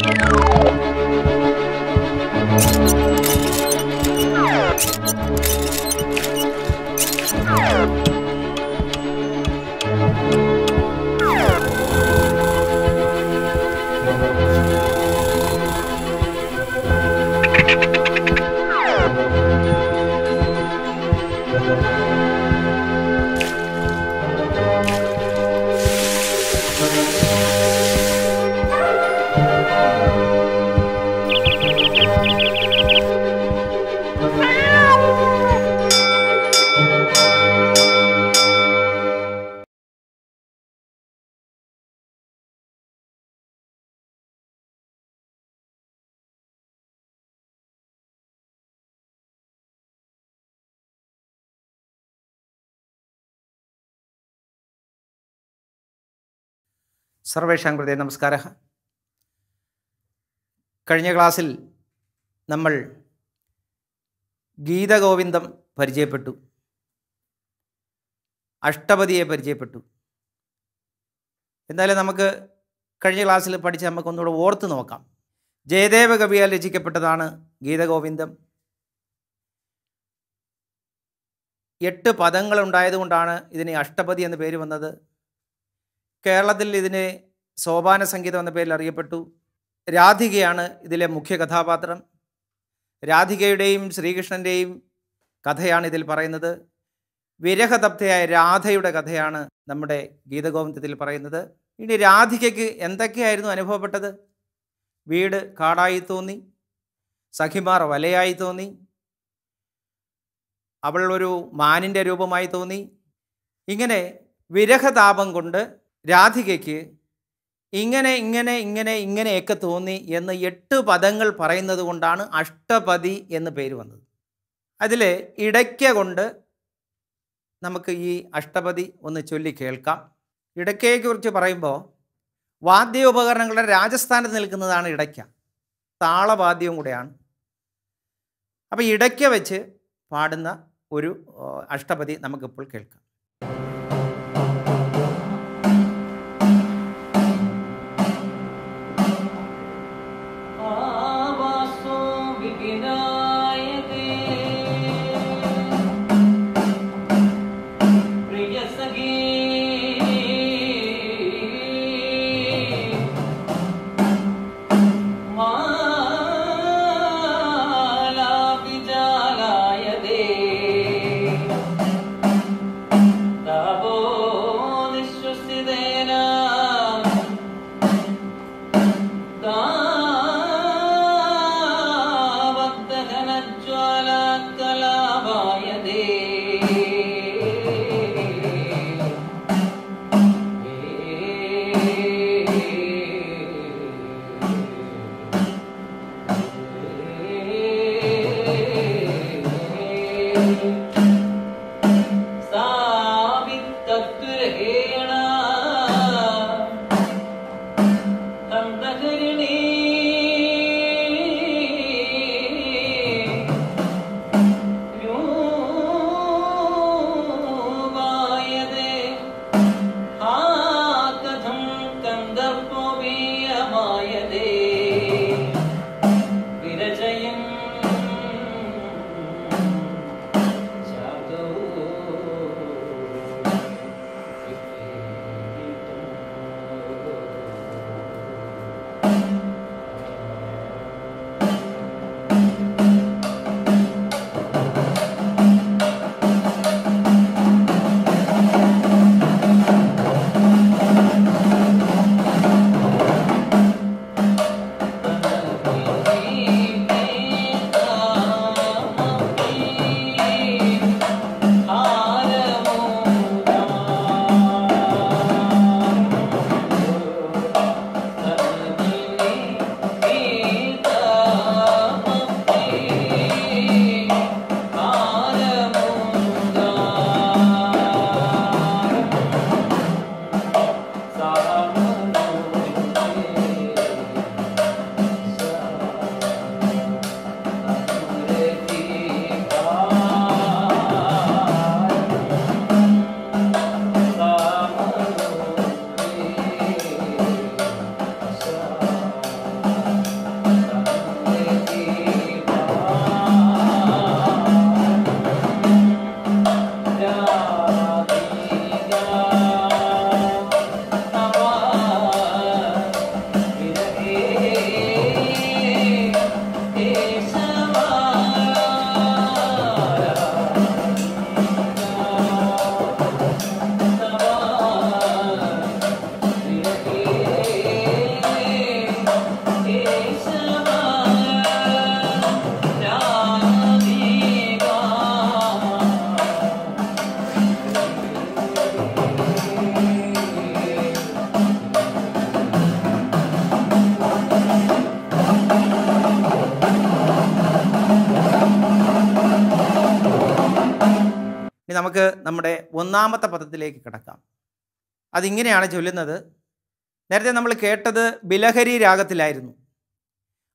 Thank you. സർവേഷാം കൃതേ നമസ്കാര കഴിഞ്ഞ ക്ലാസ്സിൽ നമ്മൾ ഗീതഗോവിന്ദം പരിചയപ്പെട്ടു അഷ്ടപതിയെ പരിചയപ്പെട്ടു എന്തായാലും നമുക്ക് കഴിഞ്ഞ ക്ലാസ്സിൽ പഠിച്ച് നമുക്കൊന്നുകൂടെ ഓർത്ത് നോക്കാം ജയദേവ കവിയാൽ രചിക്കപ്പെട്ടതാണ് ഗീതഗോവിന്ദം എട്ട് പദങ്ങളുണ്ടായതുകൊണ്ടാണ് ഇതിന് അഷ്ടപതി എന്ന പേര് വന്നത് കേരളത്തിൽ ഇതിന് സോപാന സംഗീതം എന്ന പേരിൽ അറിയപ്പെട്ടു രാധികയാണ് ഇതിലെ മുഖ്യ കഥാപാത്രം രാധികയുടെയും ശ്രീകൃഷ്ണൻ്റെയും കഥയാണ് ഇതിൽ പറയുന്നത് വിരഹതപ്തയായ രാധയുടെ കഥയാണ് നമ്മുടെ ഗീതഗോവിന്ദത്തിൽ പറയുന്നത് ഇനി രാധികയ്ക്ക് എന്തൊക്കെയായിരുന്നു അനുഭവപ്പെട്ടത് വീട് കാടായി തോന്നി സഖിമാർ വലയായി തോന്നി അവൾ ഒരു മാനിൻ്റെ രൂപമായി തോന്നി ഇങ്ങനെ വിരഹതാപം കൊണ്ട് രാധികയ്ക്ക് ഇങ്ങനെ ഇങ്ങനെ ഇങ്ങനെ ഇങ്ങനെയൊക്കെ തോന്നി എന്ന് എട്ട് പദങ്ങൾ പറയുന്നത് കൊണ്ടാണ് അഷ്ടപതി എന്ന് പേര് വന്നത് അതിൽ ഇടയ്ക്ക കൊണ്ട് നമുക്ക് ഈ അഷ്ടപതി ഒന്ന് ചൊല്ലി കേൾക്കാം കുറിച്ച് പറയുമ്പോൾ വാദ്യോപകരണങ്ങളുടെ രാജസ്ഥാനത്ത് നിൽക്കുന്നതാണ് ഇടയ്ക്ക താളവാദ്യവും കൂടെയാണ് അപ്പോൾ ഇടയ്ക്ക വെച്ച് പാടുന്ന ഒരു അഷ്ടപതി നമുക്കിപ്പോൾ കേൾക്കാം നമ്മുടെ ഒന്നാമത്തെ പദത്തിലേക്ക് കിടക്കാം അതിങ്ങനെയാണ് ചൊല്ലുന്നത് നേരത്തെ നമ്മൾ കേട്ടത് ബിലഹരി രാഗത്തിലായിരുന്നു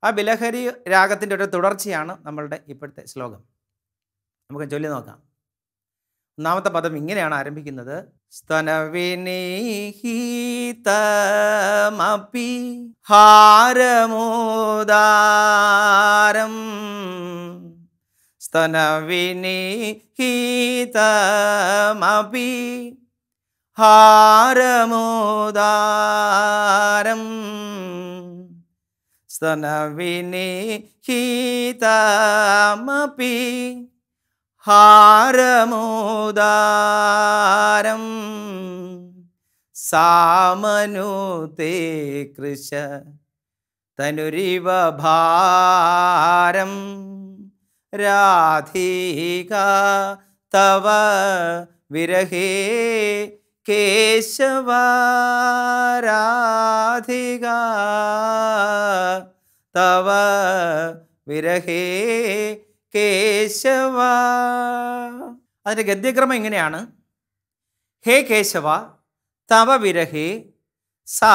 ആ ബിലഹരി രാഗത്തിൻ്റെ ഒരു തുടർച്ചയാണ് നമ്മളുടെ ഇപ്പോഴത്തെ ശ്ലോകം നമുക്ക് ചൊല്ലി നോക്കാം ഒന്നാമത്തെ പദം ഇങ്ങനെയാണ് ആരംഭിക്കുന്നത് സ്തനവിനീഹീതമപി ഹാരമോദാരം स्तनविनि हारमोदारम् स्तनविनिहीतमपि हारमोदारम् सामनुते कृश तनुरिव भारम् രാധീക തവ വിരഹേ കേശവ രാധിക തവ വിരഹേ കേശവ അതിൻ്റെ ഗദ്യക്രമം എങ്ങനെയാണ് ഹേ കേശവ തവ വിരഹേ സ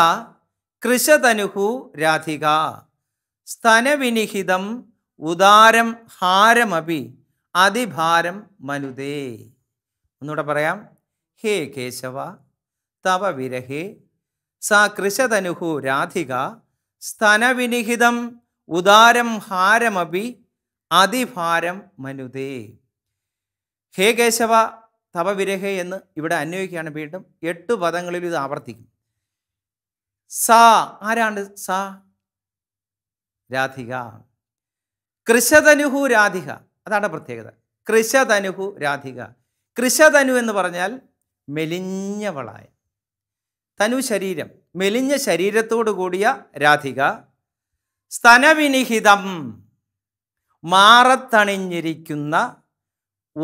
കൃശതനുഹു രാധിക സ്തനവിനിഹിതം ഉദാരം ഹാരമപി അതിഭാരം മനുതേ ഒന്നുകൂടെ പറയാം ഹേ കേശവ തവ വിരഹേ സ കൃശതനുഹു രാധിക സ്തനവിനിഹിതം ഉദാരം ഹാരമപി അതിഭാരം മനുതേ ഹേ കേശവ തവ വിരഹേ എന്ന് ഇവിടെ അന്വയിക്കുകയാണ് വീണ്ടും എട്ട് പദങ്ങളിൽ ഇത് ആവർത്തിക്കും സ ആരാണ് സ രാധിക കൃശതനുഹു രാധിക അതാണ് പ്രത്യേകത കൃശതനുഹു രാധിക കൃശതനു എന്ന് പറഞ്ഞാൽ മെലിഞ്ഞവളായ തനു ശരീരം മെലിഞ്ഞ ശരീരത്തോടു കൂടിയ രാധിക സ്തനവിനിഹിതം മാറത്തണിഞ്ഞിരിക്കുന്ന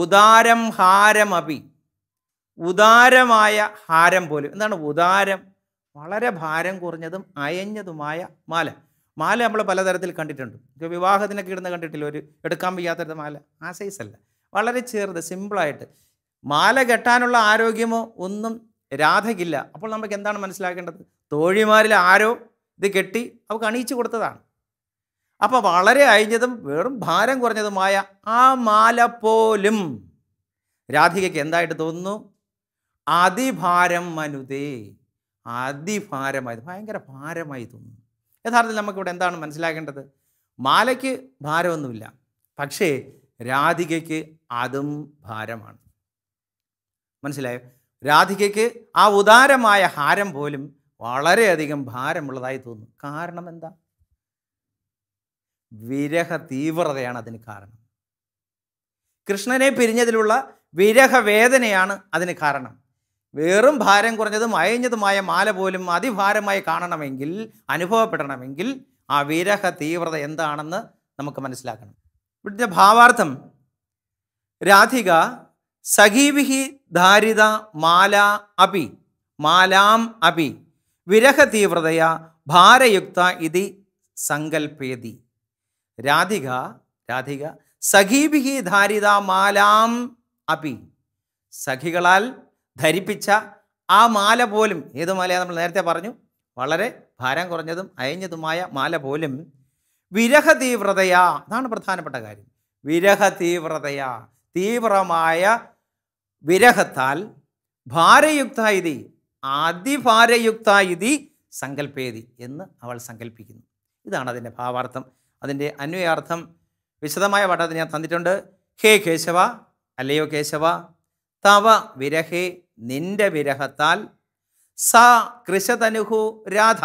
ഉദാരം ഹാരമപി ഉദാരമായ ഹാരം പോലും എന്താണ് ഉദാരം വളരെ ഭാരം കുറഞ്ഞതും അയഞ്ഞതുമായ മാല മാല നമ്മൾ പലതരത്തിൽ കണ്ടിട്ടുണ്ട് ഇപ്പോൾ വിവാഹത്തിനൊക്കെ ഇടുന്ന കണ്ടിട്ടില്ല ഒരു എടുക്കാൻ വയ്യാത്തൊരു മാല ആ സൈസല്ല വളരെ ചെറുത് സിമ്പിളായിട്ട് മാല കെട്ടാനുള്ള ആരോഗ്യമോ ഒന്നും രാധയ്ക്കില്ല അപ്പോൾ നമുക്ക് എന്താണ് മനസ്സിലാക്കേണ്ടത് തോഴിമാരിൽ ആരോ ഇത് കെട്ടി അവൾക്ക് അണിയിച്ചു കൊടുത്തതാണ് അപ്പോൾ വളരെ അഴിഞ്ഞതും വെറും ഭാരം കുറഞ്ഞതുമായ ആ മാല പോലും രാധികയ്ക്ക് എന്തായിട്ട് തോന്നുന്നു അതിഭാരം മനുതേ അതിഭാരമായി ഭയങ്കര ഭാരമായി തോന്നുന്നു യഥാർത്ഥത്തിൽ നമുക്കിവിടെ എന്താണ് മനസ്സിലാക്കേണ്ടത് മാലയ്ക്ക് ഭാരമൊന്നുമില്ല പക്ഷേ രാധികയ്ക്ക് അതും ഭാരമാണ് മനസ്സിലായോ രാധികയ്ക്ക് ആ ഉദാരമായ ഹാരം പോലും വളരെയധികം ഭാരമുള്ളതായി തോന്നും കാരണം എന്താ വിരഹ തീവ്രതയാണ് അതിന് കാരണം കൃഷ്ണനെ പിരിഞ്ഞതിലുള്ള വിരഹവേദനയാണ് അതിന് കാരണം വെറും ഭാരം കുറഞ്ഞതും അയഞ്ഞതുമായ മാല പോലും അതിഭാരമായി കാണണമെങ്കിൽ അനുഭവപ്പെടണമെങ്കിൽ ആ വിരഹ തീവ്രത എന്താണെന്ന് നമുക്ക് മനസ്സിലാക്കണം ഇവിടുത്തെ ഭാവാർത്ഥം രാധിക സഖീവിഹി ധാരിത മാല അപി മാലാം അപി വിരഹ തീവ്രതയ ഭാരയുക്ത ഇതി സങ്കൽപ്പേതി രാധിക രാധിക സഖീവിഹി ധാരിത മാലാം അപി സഖികളാൽ ധരിപ്പിച്ച ആ മാല പോലും ഏത് മാലയാണ് നമ്മൾ നേരത്തെ പറഞ്ഞു വളരെ ഭാരം കുറഞ്ഞതും അയഞ്ഞതുമായ മാല പോലും വിരഹ അതാണ് പ്രധാനപ്പെട്ട കാര്യം വിരഹ തീവ്രമായ വിരഹത്താൽ ഭാരയുക്ത ഇതി അതിഭാരയുക്ത ഇതി സങ്കല്പേതി എന്ന് അവൾ സങ്കല്പിക്കുന്നു ഇതാണ് അതിൻ്റെ ഭാവാർത്ഥം അതിൻ്റെ അന്വയാർത്ഥം വിശദമായ പാഠത്തിൽ ഞാൻ തന്നിട്ടുണ്ട് ഹേ കേശവ അല്ലയോ കേശവ തവ വിരഹേ നിന്റെ വിരഹത്താൽ സ കൃശതനുഹു രാധ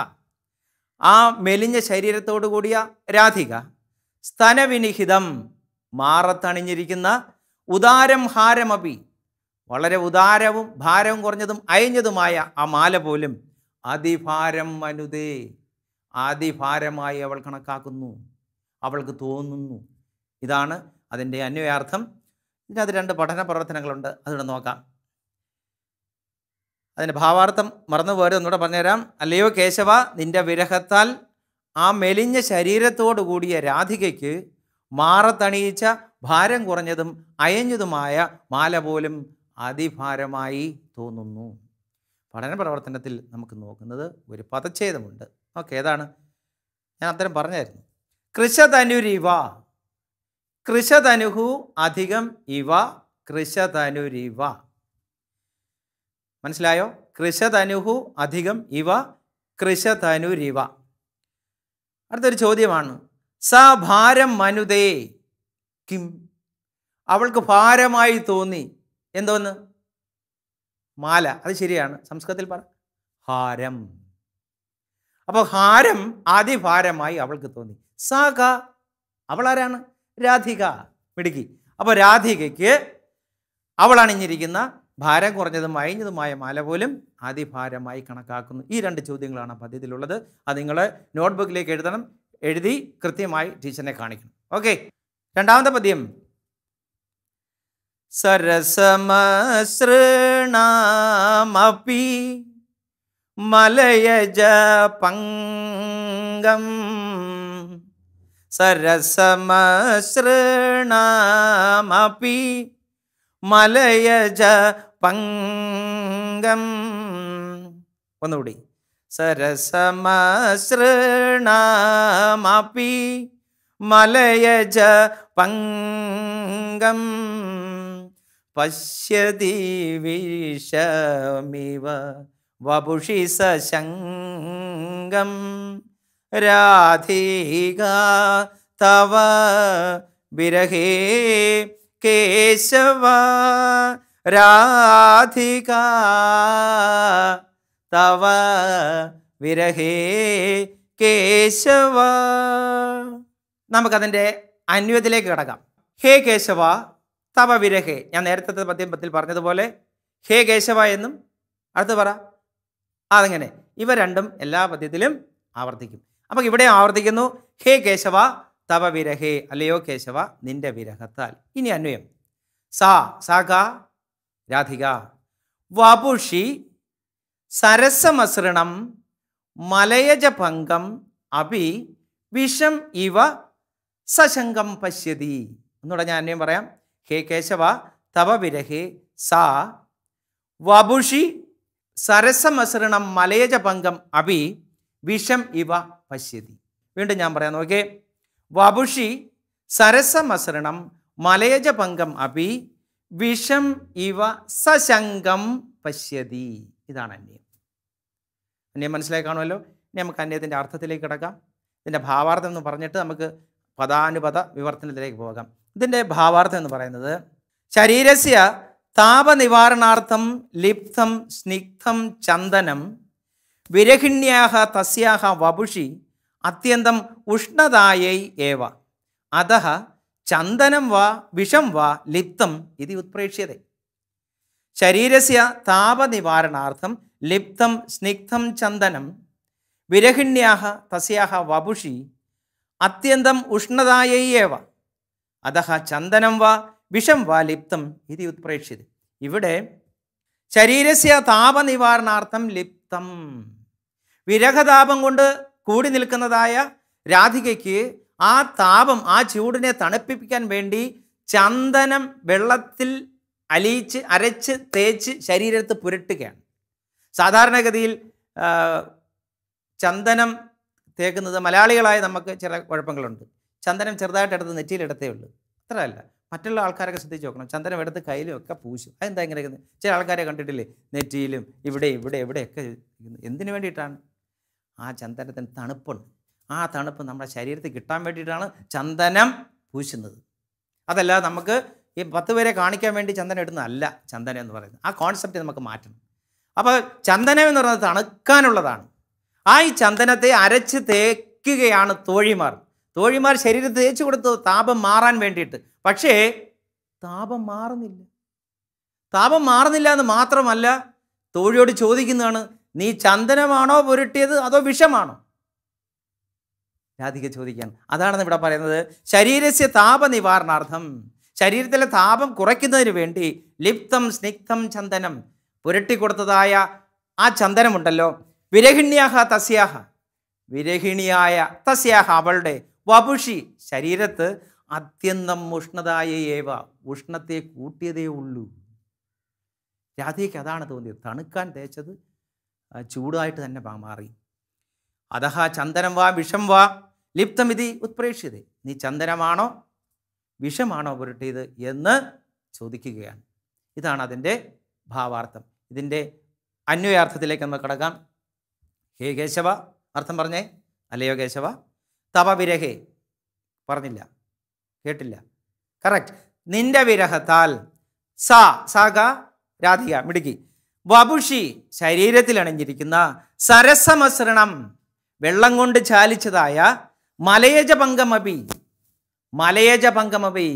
ആ മെലിഞ്ഞ ശരീരത്തോടു കൂടിയ രാധിക സ്തനവിനിഹിതം മാറത്തണിഞ്ഞിരിക്കുന്ന ഉദാരം ഹാരമപി വളരെ ഉദാരവും ഭാരവും കുറഞ്ഞതും അയഞ്ഞതുമായ ആ മാല പോലും അതിഭാരം മനുതേ അതിഭാരമായി അവൾ കണക്കാക്കുന്നു അവൾക്ക് തോന്നുന്നു ഇതാണ് അതിൻ്റെ അന്വയാർത്ഥം ഇതിനകത്ത് രണ്ട് പഠന പ്രവർത്തനങ്ങളുണ്ട് അതുകൂടെ നോക്കാം അതിൻ്റെ ഭാവാർത്ഥം മറന്നുപോരുത് ഒന്നുകൂടെ പറഞ്ഞുതരാം അല്ലയോ കേശവ നിൻ്റെ വിരഹത്താൽ ആ മെലിഞ്ഞ ശരീരത്തോടു കൂടിയ രാധികയ്ക്ക് മാറത്തണിയിച്ച ഭാരം കുറഞ്ഞതും അയഞ്ഞതുമായ മാല പോലും അതിഭാരമായി തോന്നുന്നു പഠന പ്രവർത്തനത്തിൽ നമുക്ക് നോക്കുന്നത് ഒരു പദച്ഛേദമുണ്ട് ഓക്കെ ഏതാണ് ഞാൻ അത്തരം പറഞ്ഞായിരുന്നു കൃഷതനുരിവ കൃഷതനുഹു അധികം ഇവ കൃഷതനുരിവ മനസ്സിലായോ കൃഷതനുഹു അധികം ഇവ കൃഷതനുരിവ അടുത്തൊരു ചോദ്യമാണ് സ ഭാരം മനുതേ കിം അവൾക്ക് ഭാരമായി തോന്നി എന്തോന്ന് മാല അത് ശരിയാണ് സംസ്കൃതത്തിൽ പറ ഹാരം അപ്പോൾ ഹാരം ആദിഭാരമായി അവൾക്ക് തോന്നി സാക അവൾ ആരാണ് രാധിക മിടുക്കി അപ്പോൾ രാധികയ്ക്ക് അണിഞ്ഞിരിക്കുന്ന ഭാരം കുറഞ്ഞതും അയഞ്ഞതുമായ മാല പോലും അതിഭാരമായി കണക്കാക്കുന്നു ഈ രണ്ട് ചോദ്യങ്ങളാണ് പദ്ധതിയിലുള്ളത് അത് നിങ്ങൾ നോട്ട്ബുക്കിലേക്ക് എഴുതണം എഴുതി കൃത്യമായി ടീച്ചറിനെ കാണിക്കണം ഓക്കെ രണ്ടാമത്തെ പദ്യം സരസമസൃണമപി മലയജ പങ്കം സരസമസൃണമപി മലയജ പങ്കം ഒന്നുകൂടി സരസമസൃണമപി മലയജ പങ്കം പശ്യതി വിഷമിവ വപുഷി സശങ്കം രാധിക തവ വിരഹേ കേശവ രാധിക തവ വിരഹേ കേശവ നമുക്കതിൻ്റെ അന്വയത്തിലേക്ക് കിടക്കാം ഹേ കേശവ തവ വിരഹേ ഞാൻ നേരത്തെ പദ്യം പത്തിൽ പറഞ്ഞതുപോലെ ഹേ കേശവ എന്നും അടുത്ത് പറ അതങ്ങനെ ഇവ രണ്ടും എല്ലാ പദ്യത്തിലും ആവർത്തിക്കും അപ്പോൾ ഇവിടെ ആവർത്തിക്കുന്നു ഹേ കേശവ തവ വിരഹേ അല്ലയോ കേശവ നിന്റെ വിരഹത്താൽ ഇനി അന്വയം സാ സാക രാധിക വപുഷി സരസമസൃണം മലയജ പങ്കം അഭി വിഷം ഇവ സശങ്കം പശ്യതി ഒന്നുകൂടെ ഞാൻ അന്വയം പറയാം ഹേ കേശവ തവ വിരഹേ സാ വപുഷി സരസമസൃണം മലയജ പങ്കം അഭി വിഷം ഇവ പശ്യതി വീണ്ടും ഞാൻ പറയാം നോക്കേ വപുഷി സരസമസരണം മലയജപങ്കം അഭി വിഷം ഇവ സശങ്കം പശ്യതി ഇതാണ് അന്യം അന്യം മനസ്സിലായി കാണുമല്ലോ ഇനി നമുക്ക് അന്യത്തിൻ്റെ അർത്ഥത്തിലേക്ക് കിടക്കാം ഇതിൻ്റെ ഭാവാർത്ഥം എന്ന് പറഞ്ഞിട്ട് നമുക്ക് പദാനുപത വിവർത്തനത്തിലേക്ക് പോകാം ഇതിൻ്റെ ഭാവാർത്ഥം എന്ന് പറയുന്നത് ശരീരസ്യ താപനിവാരണാർത്ഥം ലിപ്തം സ്നിഗ്ധം ചന്ദനം വിരഹിണ്യാഹ തസ്യാഹ വപുഷി അത്യന്തം ഉഷ്ണതായൈ ഏവ അത ചന്ദനം വാ വിഷം വാ ലിപ്തം ഇതി ഉത്പ്രേക്ഷ്യത ശരീരസ്യ താപനിവാരണാർത്ഥം ലിപ്തം സ്നിഗ്ധം ചന്ദനം വിരഹിണ്യാഹ തസ്യാഹ വപുഷി അത്യന്തം ഏവ അത ചന്ദനം വാ വിഷം വാ ലിപ്തം ഇതി ഉത്പ്രേക്ഷ്യത ഇവിടെ ശരീരസ്യ താപനിവാരണാർത്ഥം ലിപ്തം വിരഹതാപം കൊണ്ട് കൂടി നിൽക്കുന്നതായ രാധികയ്ക്ക് ആ താപം ആ ചൂടിനെ തണുപ്പിപ്പിക്കാൻ വേണ്ടി ചന്ദനം വെള്ളത്തിൽ അലിയിച്ച് അരച്ച് തേച്ച് ശരീരത്ത് പുരട്ടുകയാണ് സാധാരണഗതിയിൽ ചന്ദനം തേക്കുന്നത് മലയാളികളായ നമുക്ക് ചില കുഴപ്പങ്ങളുണ്ട് ചന്ദനം ചെറുതായിട്ട് എടുത്ത് നെറ്റിയിലെടുത്തേ ഉള്ളൂ അത്രയല്ല മറ്റുള്ള ആൾക്കാരൊക്കെ ശ്രദ്ധിച്ച് നോക്കണം ചന്ദനം എടുത്ത് കയ്യിലും ഒക്കെ പൂശും അതെന്താ ഇങ്ങനെ ചില ആൾക്കാരെ കണ്ടിട്ടില്ലേ നെറ്റിയിലും ഇവിടെ ഇവിടെ ഇവിടെയൊക്കെ എന്തിനു വേണ്ടിയിട്ടാണ് ആ ചന്ദനത്തിന് തണുപ്പുണ്ട് ആ തണുപ്പ് നമ്മുടെ ശരീരത്തിൽ കിട്ടാൻ വേണ്ടിയിട്ടാണ് ചന്ദനം പൂശുന്നത് അതല്ല നമുക്ക് ഈ പത്ത് പേരെ കാണിക്കാൻ വേണ്ടി ചന്ദനം ഇടുന്നതല്ല ചന്ദനം എന്ന് പറയുന്നത് ആ കോൺസെപ്റ്റ് നമുക്ക് മാറ്റണം അപ്പോൾ ചന്ദനം എന്ന് പറയുന്നത് തണുക്കാനുള്ളതാണ് ആ ഈ ചന്ദനത്തെ അരച്ച് തേക്കുകയാണ് തോഴിമാർ തോഴിമാർ ശരീരത്തിൽ തേച്ചു കൊടുത്ത് താപം മാറാൻ വേണ്ടിയിട്ട് പക്ഷേ താപം മാറുന്നില്ല താപം മാറുന്നില്ല എന്ന് മാത്രമല്ല തോഴിയോട് ചോദിക്കുന്നതാണ് നീ ചന്ദനമാണോ പുരട്ടിയത് അതോ വിഷമാണോ രാധിക ചോദിക്കാൻ അതാണെന്ന് ഇവിടെ പറയുന്നത് ശരീരസ്യ നിവാരണാർത്ഥം ശരീരത്തിലെ താപം കുറയ്ക്കുന്നതിന് വേണ്ടി ലിപ്തം സ്നിഗ്ധം ചന്ദനം പുരട്ടിക്കൊടുത്തതായ ആ ചന്ദനമുണ്ടല്ലോ വിരഹിണിയാഹ തസ്യാഹ വിരഹിണിയായ തസ്യാഹ അവളുടെ വപുഷി ശരീരത്ത് അത്യന്തം ഏവ ഉഷ്ണത്തെ കൂട്ടിയതേ ഉള്ളൂ രാധയ്ക്ക് അതാണ് തോന്നിയത് തണുക്കാൻ തേച്ചത് ചൂടായിട്ട് തന്നെ മാറി അതഹ ചന്ദനം വാ വിഷം വാ ലിപ്തം ഇതി ഉത്പ്രേക്ഷ്യത നീ ചന്ദനമാണോ വിഷമാണോ പുരട്ടിയത് എന്ന് ചോദിക്കുകയാണ് ഇതാണ് അതിൻ്റെ ഭാവാർത്ഥം ഇതിൻ്റെ അന്വയാർത്ഥത്തിലേക്ക് നമുക്ക് കടക്കാം ഹേ കേശവ അർത്ഥം പറഞ്ഞേ അല്ലയോ കേശവ വിരഹേ പറഞ്ഞില്ല കേട്ടില്ല കറക്റ്റ് നിന്റെ വിരഹത്താൽ സാ സാഗ രാധിക മിടുക്കി വപുഷി ശരീരത്തിൽ അണിഞ്ഞിരിക്കുന്ന സരസമസൃണം വെള്ളം കൊണ്ട് ചാലിച്ചതായ മലയജ പങ്കമപി മലയജ പങ്കമപി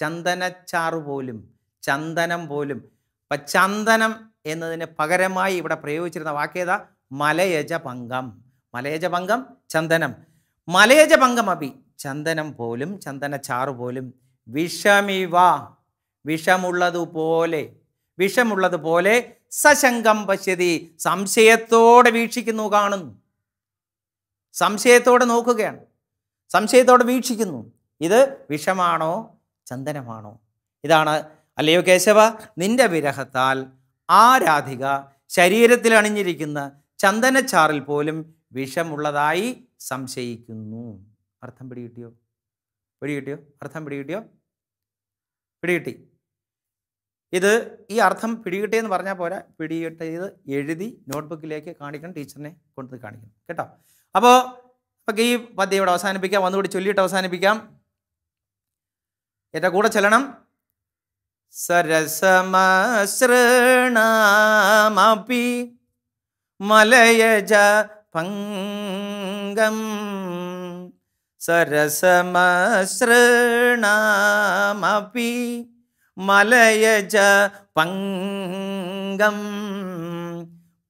ചന്ദനച്ചാറു പോലും ചന്ദനം പോലും അപ്പം ചന്ദനം എന്നതിന് പകരമായി ഇവിടെ പ്രയോഗിച്ചിരുന്ന വാക്യേത മലയജ പങ്കം മലയജ പങ്കം ചന്ദനം മലയജ പങ്കമപി ചന്ദനം പോലും ചന്ദനച്ചാറ് പോലും വിഷമിവ വിഷമുള്ളതുപോലെ വിഷമുള്ളതുപോലെ സശങ്കം പശ്യതി സംശയത്തോടെ വീക്ഷിക്കുന്നു കാണുന്നു സംശയത്തോടെ നോക്കുകയാണ് സംശയത്തോടെ വീക്ഷിക്കുന്നു ഇത് വിഷമാണോ ചന്ദനമാണോ ഇതാണ് അല്ലയോ കേശവ നിന്റെ വിരഹത്താൽ ആ രാധിക ശരീരത്തിൽ അണിഞ്ഞിരിക്കുന്ന ചന്ദനച്ചാറിൽ പോലും വിഷമുള്ളതായി സംശയിക്കുന്നു അർത്ഥം പിടികിട്ടിയോ പിടികിട്ടിയോ അർത്ഥം പിടികിട്ടിയോ പിടികിട്ടി ഇത് ഈ അർത്ഥം പിടികിട്ടിയെന്ന് പറഞ്ഞാൽ പോരാ പിടികിട്ടിയത് എഴുതി നോട്ട്ബുക്കിലേക്ക് കാണിക്കണം ടീച്ചറിനെ കൊണ്ട് കാണിക്കണം കേട്ടോ അപ്പോൾ നമുക്ക് ഈ പദ്യം ഇവിടെ അവസാനിപ്പിക്കാം ഒന്നുകൂടി ചൊല്ലിയിട്ട് അവസാനിപ്പിക്കാം എൻ്റെ കൂടെ ചെല്ലണം സരസമശ്രണമാപി മലയജ പങ്കം സരസമശ്രണമാപി मलयज मलयजपङ्गं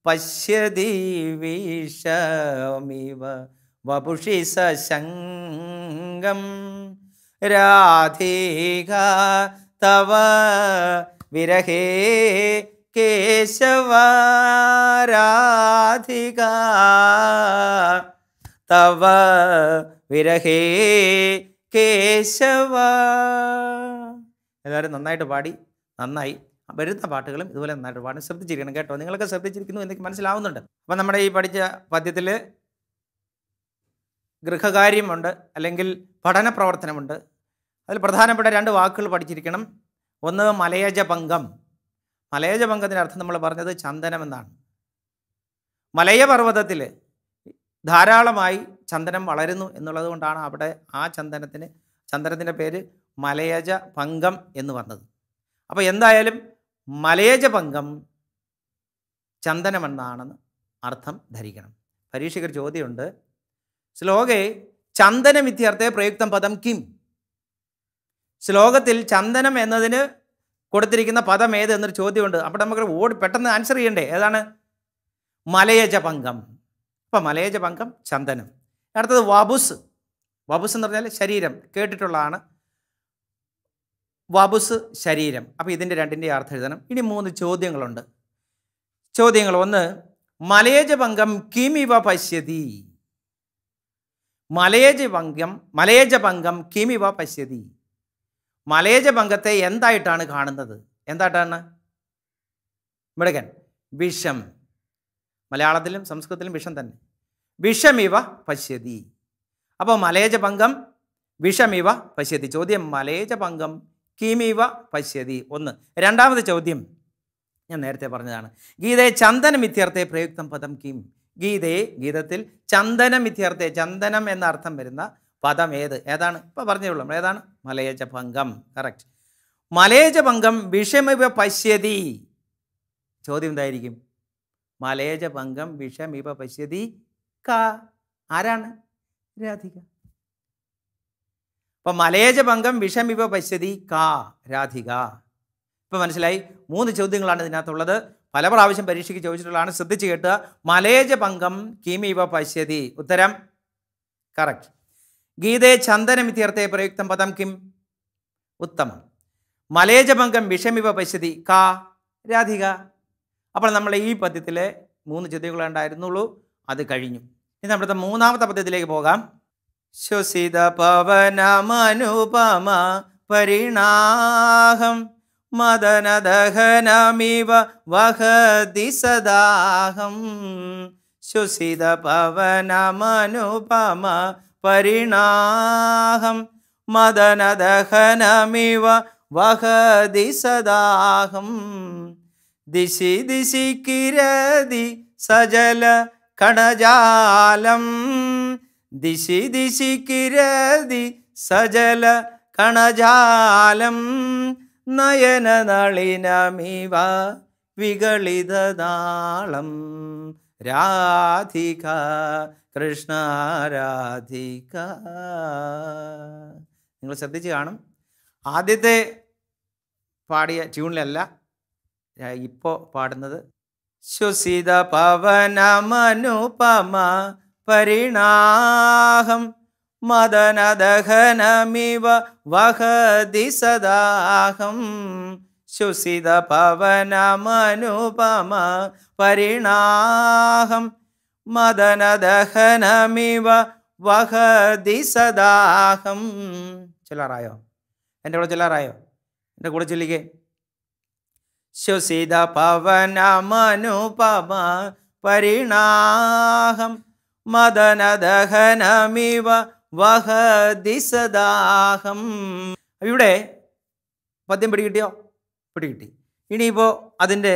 पश्यदिविशमिव वभुषि सशङ्गं राधेगा तव विरहे केशव राधिका तव विरहे केशवा എല്ലാവരും നന്നായിട്ട് പാടി നന്നായി വരുന്ന പാട്ടുകളും ഇതുപോലെ നന്നായിട്ട് പാടി ശ്രദ്ധിച്ചിരിക്കണം കേട്ടോ നിങ്ങളൊക്കെ ശ്രദ്ധിച്ചിരിക്കുന്നു എനിക്ക് മനസ്സിലാവുന്നുണ്ട് അപ്പം നമ്മുടെ ഈ പഠിച്ച പദ്യത്തിൽ ഗൃഹകാര്യമുണ്ട് അല്ലെങ്കിൽ പഠന പ്രവർത്തനമുണ്ട് അതിൽ പ്രധാനപ്പെട്ട രണ്ട് വാക്കുകൾ പഠിച്ചിരിക്കണം ഒന്ന് മലയജ പങ്കം മലയജ പങ്കത്തിൻ്റെ അർത്ഥം നമ്മൾ പറഞ്ഞത് ചന്ദനം എന്നാണ് മലയപർവ്വതത്തിൽ ധാരാളമായി ചന്ദനം വളരുന്നു എന്നുള്ളത് കൊണ്ടാണ് അവിടെ ആ ചന്ദനത്തിന് ചന്ദനത്തിൻ്റെ പേര് മലയജ പങ്കം എന്ന് പറഞ്ഞത് അപ്പോൾ എന്തായാലും മലയജ പങ്കം ചന്ദനമെന്നാണെന്ന് അർത്ഥം ധരിക്കണം പരീക്ഷയ്ക്ക് ഒരു ചോദ്യമുണ്ട് ശ്ലോകെ ചന്ദനമിത്യർത്ഥേ പ്രയുക്തം പദം കിം ശ്ലോകത്തിൽ ചന്ദനം എന്നതിന് കൊടുത്തിരിക്കുന്ന പദം ഏത് എന്നൊരു ചോദ്യമുണ്ട് അപ്പോൾ നമുക്ക് ഓടി പെട്ടെന്ന് ആൻസർ ചെയ്യണ്ടേ ഏതാണ് മലയജ പങ്കം അപ്പം മലയജ പങ്കം ചന്ദനം അടുത്തത് വബുസ് വബുസ് എന്ന് പറഞ്ഞാൽ ശരീരം കേട്ടിട്ടുള്ളതാണ് വബുസ് ശരീരം അപ്പോൾ ഇതിൻ്റെ രണ്ടിൻ്റെ അർത്ഥം എഴുതണം ഇനി മൂന്ന് ചോദ്യങ്ങളുണ്ട് ചോദ്യങ്ങൾ ഒന്ന് മലയജഭംഗം കിമിവ പശ്യതി മലയജഭംഗം മലയജഭംഗം കിമിവ പശ്യതി മലയജഭംഗത്തെ എന്തായിട്ടാണ് കാണുന്നത് എന്തായിട്ടാണ് മിടകൻ വിഷം മലയാളത്തിലും സംസ്കൃതത്തിലും വിഷം തന്നെ വിഷമിവ പശ്യതി അപ്പോൾ മലയജഭംഗം വിഷമിവ പശ്യതി ചോദ്യം മലയജഭംഗം കീമീവ പശ്യതി ഒന്ന് രണ്ടാമത് ചോദ്യം ഞാൻ നേരത്തെ പറഞ്ഞതാണ് ഗീതയെ ചന്ദനം ഇത്യർത്ഥെ പ്രയുക്തം പദം കിം ഗീതയെ ഗീതത്തിൽ ചന്ദനം ഇത്യർത്ഥെ ചന്ദനം എന്ന അർത്ഥം വരുന്ന പദം ഏത് ഏതാണ് ഇപ്പോൾ പറഞ്ഞുള്ളൂ ഏതാണ് മലയജ ഭംഗം കറക്റ്റ് മലയജ ഭംഗം വിഷമിവ പശ്യതി ചോദ്യം എന്തായിരിക്കും മലയജ ഭംഗം വിഷമിവ പശ്യതി ക ആരാണ് രാധിക അപ്പം മലേജഭംഗം വിഷമിവ പശ്യതി കാ രാധിക ഇപ്പം മനസ്സിലായി മൂന്ന് ചോദ്യങ്ങളാണ് ഇതിനകത്തുള്ളത് പല പ്രാവശ്യം പരീക്ഷയ്ക്ക് ചോദിച്ചിട്ടുള്ളതാണ് ശ്രദ്ധിച്ച് കേട്ടുക മലേജഭംഗം കിമിവ പശ്യതി ഉത്തരം കറക്റ്റ് ഗീതേ ചന്ദനം ഇത്യർത്ഥ പ്രയുക്തം പദം കിം ഉത്തമം മലേജഭംഗം വിഷമിവ പശ്യതി കാ രാധിക അപ്പോൾ നമ്മൾ ഈ പദ്യത്തിലെ മൂന്ന് ചോദ്യങ്ങളുണ്ടായിരുന്നുള്ളൂ അത് കഴിഞ്ഞു ഇനി നമ്മുടെ മൂന്നാമത്തെ പദ്യത്തിലേക്ക് പോകാം ശ്വസിത പവനമനുപമ പരിണാഹം മദനദഹനമിവ വഹതി സദാഹം ശ്വസിത പവനമനുപമ പരിണാഹം മദനദഹനമിവ വഹതി സദാഹം ദിശി ദിശി കിരതി സജല കടജാലം ദിശി കിരതി സജല കണജാലം നയന നളിനമിവ വികളിതനാളം രാധിക കൃഷ്ണ രാധിക നിങ്ങൾ ശ്രദ്ധിച്ച് കാണും ആദ്യത്തെ പാടിയ ട്യൂണിലല്ല ഇപ്പോൾ പാടുന്നത് ശ്വസിത പവനമനുപമ പരിണാഹം മദനദഹനമിവ വഹതി സദാഹം ശുസിത പവനമനുപമ പരിണാഹം മദനദഹനമിവ വഹതി സദാഹം ചിലറായോ എൻ്റെ കൂടെ ചിലറായോ എൻ്റെ കൂടെ ചൊല്ലിക്കേ ശുസിത പവനമനുപമ പരിണാഹം മദനദഹനമിവ വഹതി സദാഹം ഇവിടെ പദ്യം പിടികിട്ടിയോ പിടികിട്ടി ഇനിയിപ്പോൾ അതിൻ്റെ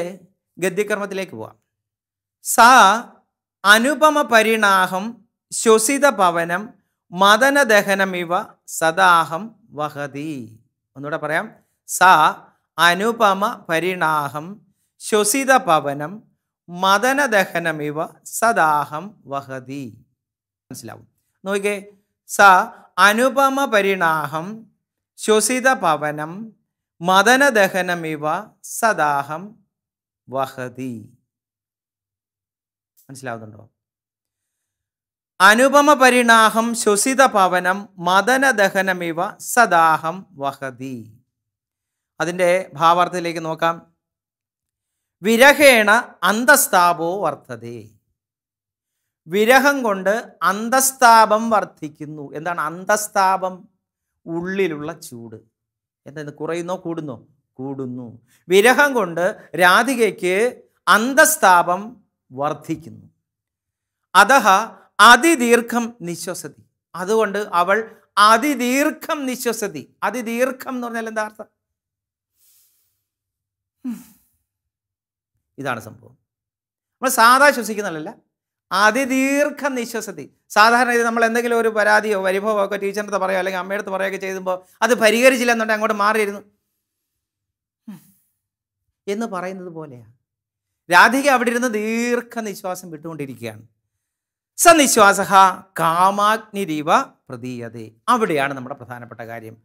ഗദ്യകർമ്മത്തിലേക്ക് പോവാം സാ അനുപമ പരിണാഹം ശ്വസിത പവനം മദനദഹനമിവ സദാഹം വഹതി ഒന്നുകൂടെ പറയാം സാ അനുപമ പരിണാഹം ശ്വസിത പവനം മദനദഹനം ഇവ സദാഹം വഹതി മനസ്സിലാവും നോക്കിക്കേ സ അനുപമ പരിണാഹം ശ്വസിത പവനം മദനദഹനം ഇവ സദാഹം വഹതി മനസ്സിലാവുന്നുണ്ടോ അനുപമ പരിണാഹം ശ്വസിത പവനം മദനദഹനമിവ സദാഹം വഹതി അതിൻ്റെ ഭാവാർത്ഥത്തിലേക്ക് നോക്കാം വിരഹേണ അന്തസ്താപോ വർദ്ധതേ വിരഹം കൊണ്ട് അന്തസ്താപം വർദ്ധിക്കുന്നു എന്താണ് അന്തസ്താപം ഉള്ളിലുള്ള ചൂട് എന്താ കുറയുന്നോ കൂടുന്നോ കൂടുന്നു വിരഹം കൊണ്ട് രാധികയ്ക്ക് അന്തസ്താപം വർദ്ധിക്കുന്നു അതഹ അതിദീർഘം നിശ്വസതി അതുകൊണ്ട് അവൾ അതിദീർഘം നിശ്വസതി അതിദീർഘം എന്ന് പറഞ്ഞാൽ എന്താ അർത്ഥം ഇതാണ് സംഭവം നമ്മൾ സാധാ ശ്വസിക്കുന്നതല്ല അതിദീർഘ നിശ്വസത്തി സാധാരണ ഇത് നമ്മൾ എന്തെങ്കിലും ഒരു പരാതിയോ പരിഭവമോ ഒക്കെ ടീച്ചറിൻ്റെ അടുത്ത് പറയുക അല്ലെങ്കിൽ അമ്മയുടെ അടുത്ത് പറയുകയൊക്കെ ചെയ്യുമ്പോൾ അത് പരിഹരിച്ചില്ല എന്നുണ്ടെങ്കിൽ അങ്ങോട്ട് മാറിയിരുന്നു എന്ന് പറയുന്നത് പോലെയാണ് രാധിക അവിടെ ഇരുന്ന് നിശ്വാസം വിട്ടുകൊണ്ടിരിക്കുകയാണ് സനിശ്വാസ കാമാഗ്നിരീവ പ്രതീയതേ അവിടെയാണ് നമ്മുടെ പ്രധാനപ്പെട്ട കാര്യം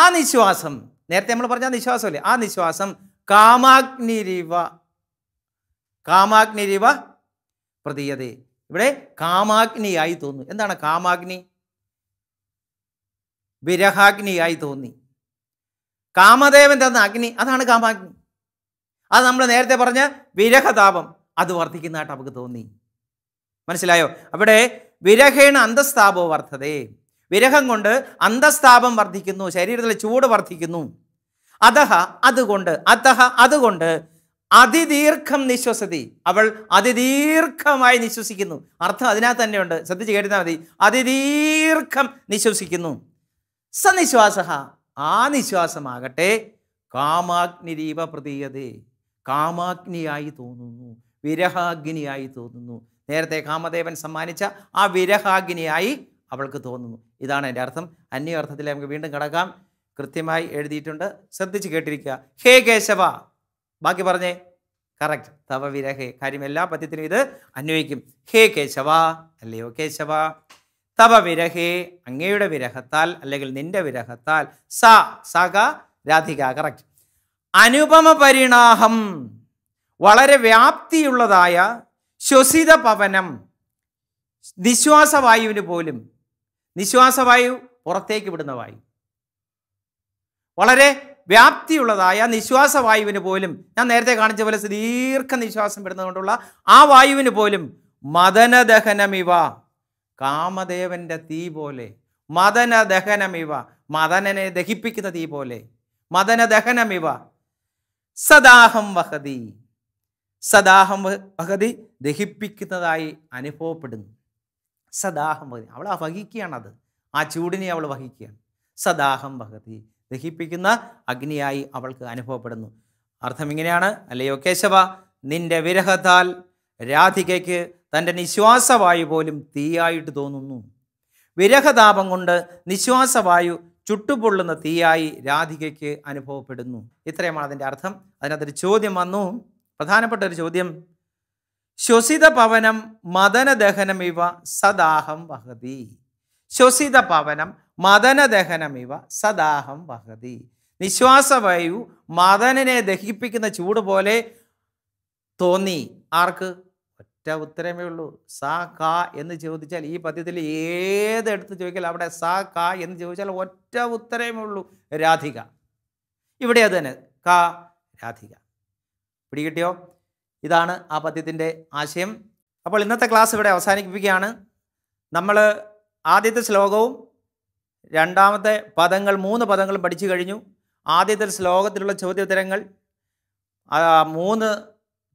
ആ നിശ്വാസം നേരത്തെ നമ്മൾ പറഞ്ഞ നിശ്വാസമല്ലേ ആ നിശ്വാസം കാമാഗ്നിരീവ കാമാഗ്നിരിവ പ്രതീയതെ ഇവിടെ കാമാഗ്നിയായി തോന്നുന്നു എന്താണ് കാമാഗ്നി വിരഹാഗ്നിയായി തോന്നി കാമദേവൻ തന്ന അഗ്നി അതാണ് കാമാഗ്നി അത് നമ്മൾ നേരത്തെ പറഞ്ഞ വിരഹതാപം അത് വർദ്ധിക്കുന്നതായിട്ട് നമുക്ക് തോന്നി മനസ്സിലായോ അവിടെ വിരഹേണ അന്തസ്താപോ വർദ്ധതേ വിരഹം കൊണ്ട് അന്തസ്താപം വർദ്ധിക്കുന്നു ശരീരത്തിലെ ചൂട് വർദ്ധിക്കുന്നു അതഹ അതുകൊണ്ട് അതഹ അതുകൊണ്ട് അതിദീർഘം നിശ്വസതി അവൾ അതിദീർഘമായി നിശ്വസിക്കുന്നു അർത്ഥം അതിനകത്ത് തന്നെയുണ്ട് ശ്രദ്ധിച്ച് കേട്ടാൽ മതി അതിദീർഘം നിശ്വസിക്കുന്നു സനിശ്വാസ ആ നിശ്വാസമാകട്ടെ ദീപ പ്രതീയതേ കാമാഗ്നിയായി തോന്നുന്നു വിരഹാഗ്നിയായി തോന്നുന്നു നേരത്തെ കാമദേവൻ സമ്മാനിച്ച ആ വിരഹാഗ്നിയായി അവൾക്ക് തോന്നുന്നു ഇതാണ് എൻ്റെ അർത്ഥം അന്യ അർത്ഥത്തിൽ നമുക്ക് വീണ്ടും കിടക്കാം കൃത്യമായി എഴുതിയിട്ടുണ്ട് ശ്രദ്ധിച്ച് കേട്ടിരിക്കുക ഹേ കേശവ ബാക്കി പറഞ്ഞേ കറക്റ്റ് വിരഹേ കാര്യം എല്ലാ പദ്യത്തിനും ഇത് അന്വയിക്കും ഹേ കേശവ അല്ലയോ കേശവ തവ വിരഹേ അങ്ങയുടെ വിരഹത്താൽ അല്ലെങ്കിൽ നിന്റെ വിരഹത്താൽ സ സക രാധിക കറക്റ്റ് അനുപമ പരിണാഹം വളരെ വ്യാപ്തിയുള്ളതായ ശ്വസിത പവനം നിശ്വാസവായുവിന് പോലും നിശ്വാസവായു പുറത്തേക്ക് വിടുന്ന വായു വളരെ വ്യാപ്തിയുള്ളതായ നിശ്വാസ വായുവിന് പോലും ഞാൻ നേരത്തെ കാണിച്ച പോലെ ദീർഘ നിശ്വാസം വിടുന്നതുകൊണ്ടുള്ള ആ വായുവിന് പോലും മദനദഹനമിവ കാമദേവന്റെ തീ പോലെ മദനദഹനമിവ മദനനെ ദഹിപ്പിക്കുന്ന തീ പോലെ മദനദഹനമിവ സദാഹം വഹതി സദാഹം വഹതി ദഹിപ്പിക്കുന്നതായി അനുഭവപ്പെടുന്നു സദാഹം വഹതി അവൾ വഹിക്കുകയാണത് ആ ചൂടിനെ അവൾ വഹിക്കുകയാണ് സദാഹം വഹതി ദഹിപ്പിക്കുന്ന അഗ്നിയായി അവൾക്ക് അനുഭവപ്പെടുന്നു അർത്ഥം ഇങ്ങനെയാണ് അല്ലയോ കേശവ നിന്റെ വിരഹത്താൽ രാധികയ്ക്ക് തൻ്റെ നിശ്വാസവായു പോലും തീയായിട്ട് തോന്നുന്നു വിരഹതാപം കൊണ്ട് നിശ്വാസവായു ചുട്ടുപൊള്ളുന്ന തീയായി രാധികയ്ക്ക് അനുഭവപ്പെടുന്നു ഇത്രയുമാണ് അതിൻ്റെ അർത്ഥം അതിനകത്തൊരു ചോദ്യം വന്നു പ്രധാനപ്പെട്ട ഒരു ചോദ്യം ശ്വസിത പവനം മദനദഹനം ഇവ സദാഹം വഹതി ശ്വസിത പവനം മദനദഹനമിവ സദാഹം വഹതി നിശ്വാസവായു മദനനെ ദഹിപ്പിക്കുന്ന ചൂട് പോലെ തോന്നി ആർക്ക് ഒറ്റ ഉത്തരമേ ഉള്ളൂ സ കാ എന്ന് ചോദിച്ചാൽ ഈ പദ്യത്തിൽ ഏതെടുത്ത് ചോദിക്കൽ അവിടെ സ കാ എന്ന് ചോദിച്ചാൽ ഒറ്റ ഉത്തരമേ ഉള്ളൂ രാധിക ഇവിടെ അത് തന്നെ കാ രാധിക പിടികിട്ടിയോ ഇതാണ് ആ പദ്യത്തിൻ്റെ ആശയം അപ്പോൾ ഇന്നത്തെ ക്ലാസ് ഇവിടെ അവസാനിപ്പിക്കുകയാണ് നമ്മൾ ആദ്യത്തെ ശ്ലോകവും രണ്ടാമത്തെ പദങ്ങൾ മൂന്ന് പദങ്ങളും പഠിച്ചു കഴിഞ്ഞു ആദ്യത്തെ ശ്ലോകത്തിലുള്ള ചോദ്യോത്തരങ്ങൾ മൂന്ന്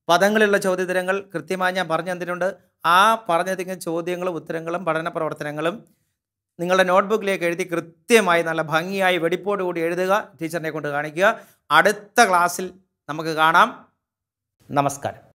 പദങ്ങളിലുള്ള ചോദ്യോത്തരങ്ങൾ കൃത്യമായി ഞാൻ പറഞ്ഞു തന്നിട്ടുണ്ട് ആ പറഞ്ഞതിരിക്കുന്ന ചോദ്യങ്ങളും ഉത്തരങ്ങളും പഠന പ്രവർത്തനങ്ങളും നിങ്ങളുടെ നോട്ട്ബുക്കിലേക്ക് എഴുതി കൃത്യമായി നല്ല ഭംഗിയായി വെടിപ്പോട് കൂടി എഴുതുക ടീച്ചറിനെ കൊണ്ട് കാണിക്കുക അടുത്ത ക്ലാസ്സിൽ നമുക്ക് കാണാം നമസ്കാരം